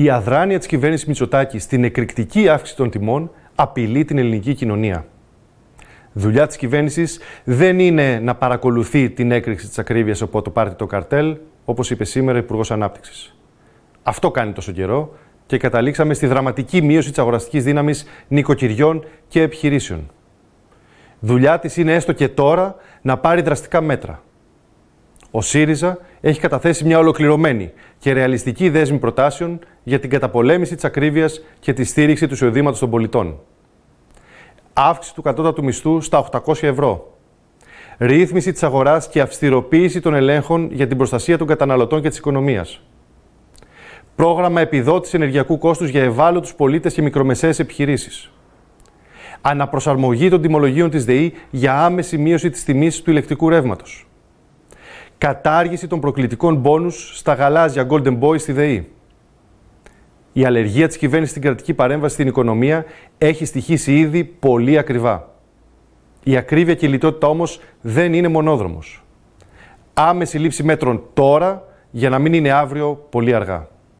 Η αδράνεια της κυβέρνησης Μητσοτάκης στην εκρηκτική αύξηση των τιμών απειλεί την ελληνική κοινωνία. Δουλειά της κυβέρνησης δεν είναι να παρακολουθεί την έκρηξη της ακρίβειας από το πάρτι το καρτέλ, όπως είπε σήμερα ο Υπουργός Ανάπτυξης. Αυτό κάνει τόσο καιρό και καταλήξαμε στη δραματική μείωση της αγοραστικής δύναμης νοικοκυριών και επιχειρήσεων. Δουλειά της είναι έστω και τώρα να πάρει δραστικά μέτρα. Ο ΣΥΡΙΖΑ έχει καταθέσει μια ολοκληρωμένη, και ρεαλιστική δέσμη προτάσεων για την καταπολέμηση της ακρίβειας και τη στήριξη του εισοδήματος των πολιτών. Αύξηση του κατώτατου μισθού στα 800 ευρώ. Ρύθμιση της αγοράς και αυστηροποίηση των ελέγχων για την προστασία των καταναλωτών και της οικονομίας. Πρόγραμμα επιδότησης ενεργειακού κόστους για ευάλωτους πολίτες και μικρομεσαίες επιχειρήσεις. Αναπροσαρμογή των τιμολογίων της ΔΕΗ για άμεση μείωση της τιμής του ηλεκτρικού ρεύματος. Κατάργηση των προκλητικών μπόνους στα γαλάζια Golden Boys στη ΔΕΗ. Η αλλεργία της κυβέρνησης στην κρατική παρέμβαση στην οικονομία έχει στοιχήσει ήδη πολύ ακριβά. Η ακρίβεια και η λιτότητα όμως δεν είναι μονόδρομος. Άμεση λήψη μέτρων τώρα για να μην είναι αύριο πολύ αργά.